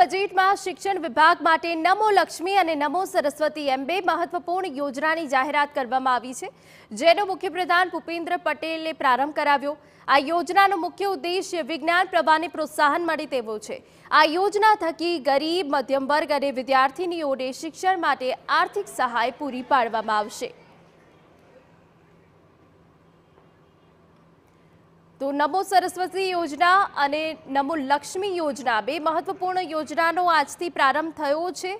બજેટમાં શિક્ષણ વિભાગ માટે નમો લક્ષ્મી અને નમો સરસ્વતી એમ બે મહત્વપૂર્ણ યોજનાની જાહેરાત કરવામાં આવી છે જેનો મુખ્યપ્રધાન ભૂપેન્દ્ર પટેલે પ્રારંભ કરાવ્યો આ યોજનાનો મુખ્ય ઉદ્દેશ્ય વિજ્ઞાન પ્રવાહને પ્રોત્સાહન મળે તેવો છે આ યોજના થકી ગરીબ મધ્યમ વર્ગ અને વિદ્યાર્થીનીઓને શિક્ષણ માટે આર્થિક સહાય પૂરી પાડવામાં આવશે તો નમો સરસ્વતી યોજના અને નમો લક્ષ્મી યોજના બે મહત્વપૂર્ણ યોજનાનો આજથી પ્રારંભ થયો છે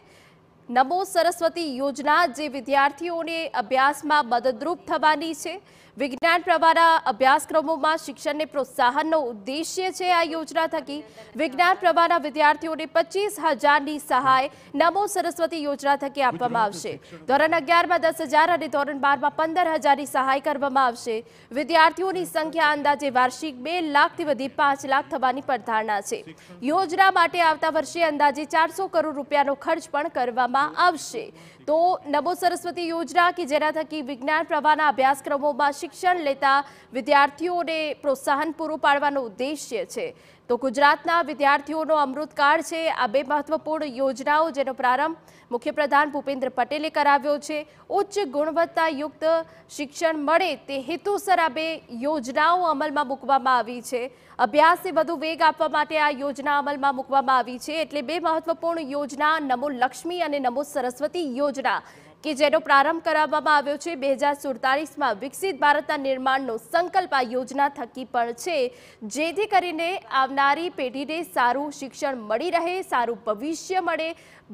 નમો સરસ્વતી યોજના જે વિદ્યાર્થીઓને અભ્યાસમાં મદદરૂપ થવાની છે વિજ્ઞાન પ્રવાહના અભ્યાસક્રમોમાં શિક્ષણને પ્રોત્સાહનનો ઉદ્દેશ્ય છે આ યોજના થકી વિજ્ઞાન પ્રવાહના વિદ્યાર્થીઓને પચીસ હજારની સહાય નમો સરસ્વતી યોજના થકી આપવામાં આવશે ધોરણ અગિયારમાં દસ હજાર અને ધોરણ બારમાં પંદર હજારની સહાય કરવામાં આવશે વિદ્યાર્થીઓની સંખ્યા અંદાજે વાર્ષિક બે લાખથી વધી પાંચ લાખ થવાની પડધારણા છે યોજના માટે આવતા વર્ષે અંદાજે ચારસો કરોડ રૂપિયાનો ખર્ચ પણ કરવામાં કરવામાં આવશે તો નમો સરસ્વતી યોજના કે જેના થકી વિજ્ઞાન પ્રવાહના અભ્યાસક્રમોમાં શિક્ષણ લેતા વિદ્યાર્થીઓને પ્રોત્સાહન પૂરું પાડવાનો ઉદ્દેશ્ય છે તો ગુજરાતના વિદ્યાર્થીઓનો અમૃતકાળ છે આ બે મહત્વપૂર્ણ યોજનાઓ જેનો પ્રારંભ મુખ્યપ્રધાન ભૂપેન્દ્ર પટેલે કરાવ્યો છે ઉચ્ચ ગુણવત્તાયુક્ત શિક્ષણ મળે તે હેતુસર આ બે યોજનાઓ અમલમાં મૂકવામાં આવી છે અભ્યાસને વધુ વેગ આપવા માટે આ યોજના અમલમાં મૂકવામાં આવી છે એટલે બે મહત્વપૂર્ણ યોજના નમો લક્ષ્મી અને નમો સરસ્વતી યોજના કે જેનો પ્રારંભ કરાવવામાં આવ્યો છે બે હજાર સુડતાલીસમાં વિકસિત ભારતના નિર્માણનો સંકલ્પ આ યોજના થકી પણ છે જેથી કરીને આવનારી પેઢીને સારું શિક્ષણ મળી રહે સારું ભવિષ્ય મળે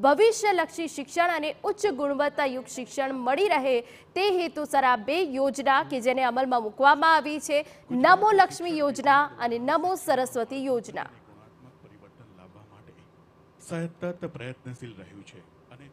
ભવિષ્યલક્ષી શિક્ષણ અને ઉચ્ચ ગુણવત્તાયુક્ત શિક્ષણ મળી રહે તે હેતુસર આ બે યોજના કે જેને અમલમાં મૂકવામાં આવી છે નમો લક્ષ્મી યોજના અને નમો સરસ્વતી યોજના સતત પ્રયત્નશીલ રહ્યું છે અને